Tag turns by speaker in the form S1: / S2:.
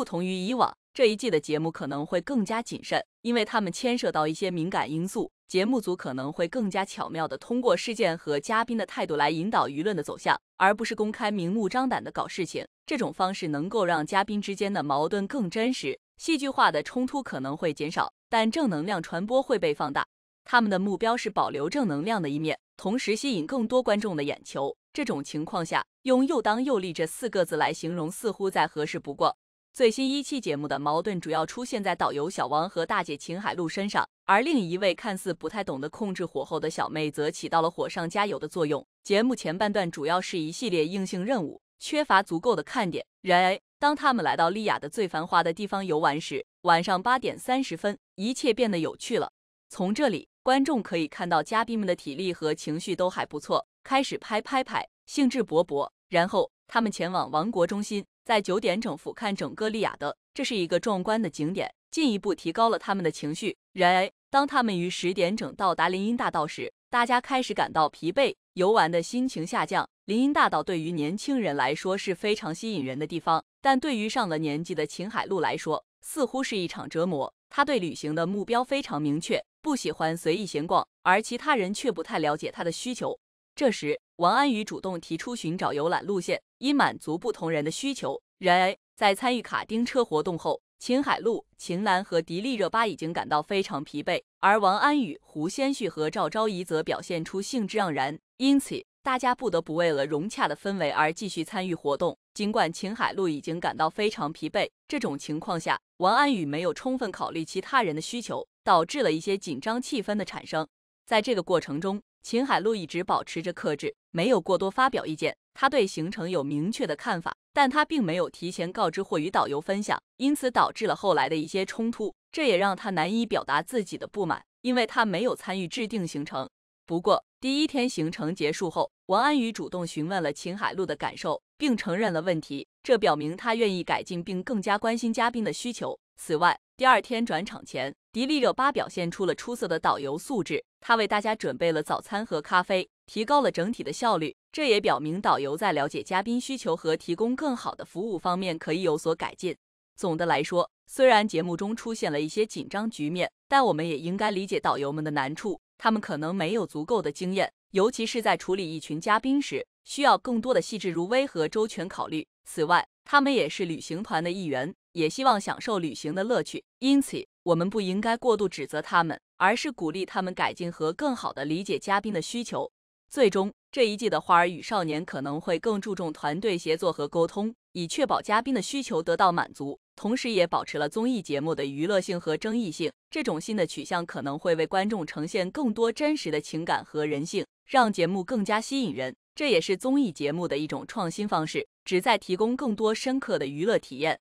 S1: 不同于以往，这一季的节目可能会更加谨慎，因为他们牵涉到一些敏感因素。节目组可能会更加巧妙地通过事件和嘉宾的态度来引导舆论的走向，而不是公开明目张胆地搞事情。这种方式能够让嘉宾之间的矛盾更真实，戏剧化的冲突可能会减少，但正能量传播会被放大。他们的目标是保留正能量的一面，同时吸引更多观众的眼球。这种情况下，用“又当又立”这四个字来形容似乎再合适不过。最新一期节目的矛盾主要出现在导游小王和大姐秦海璐身上，而另一位看似不太懂得控制火候的小妹则起到了火上加油的作用。节目前半段主要是一系列硬性任务，缺乏足够的看点。然而，当他们来到利亚的最繁华的地方游玩时，晚上八点三十分，一切变得有趣了。从这里，观众可以看到嘉宾们的体力和情绪都还不错，开始拍拍拍，兴致勃勃。然后，他们前往王国中心。在九点整俯瞰整个利雅得，这是一个壮观的景点，进一步提高了他们的情绪。然而，当他们于十点整到达林荫大道时，大家开始感到疲惫，游玩的心情下降。林荫大道对于年轻人来说是非常吸引人的地方，但对于上了年纪的秦海璐来说，似乎是一场折磨。他对旅行的目标非常明确，不喜欢随意闲逛，而其他人却不太了解他的需求。这时，王安宇主动提出寻找游览路线，以满足不同人的需求。然而，在参与卡丁车活动后，秦海璐、秦岚和迪丽热巴已经感到非常疲惫，而王安宇、胡先煦和赵昭仪则表现出兴致盎然。因此，大家不得不为了融洽的氛围而继续参与活动。尽管秦海璐已经感到非常疲惫，这种情况下，王安宇没有充分考虑其他人的需求，导致了一些紧张气氛的产生。在这个过程中，秦海璐一直保持着克制，没有过多发表意见。他对行程有明确的看法，但他并没有提前告知或与导游分享，因此导致了后来的一些冲突。这也让他难以表达自己的不满，因为他没有参与制定行程。不过，第一天行程结束后，王安宇主动询问了秦海璐的感受，并承认了问题，这表明他愿意改进并更加关心嘉宾的需求。此外，第二天转场前，迪丽热巴表现出了出色的导游素质。她为大家准备了早餐和咖啡，提高了整体的效率。这也表明，导游在了解嘉宾需求和提供更好的服务方面可以有所改进。总的来说，虽然节目中出现了一些紧张局面，但我们也应该理解导游们的难处。他们可能没有足够的经验，尤其是在处理一群嘉宾时。需要更多的细致入微和周全考虑。此外，他们也是旅行团的一员，也希望享受旅行的乐趣。因此，我们不应该过度指责他们，而是鼓励他们改进和更好的理解嘉宾的需求。最终，这一季的《花儿与少年》可能会更注重团队协作和沟通，以确保嘉宾的需求得到满足，同时也保持了综艺节目的娱乐性和争议性。这种新的取向可能会为观众呈现更多真实的情感和人性，让节目更加吸引人。这也是综艺节目的一种创新方式，旨在提供更多深刻的娱乐体验。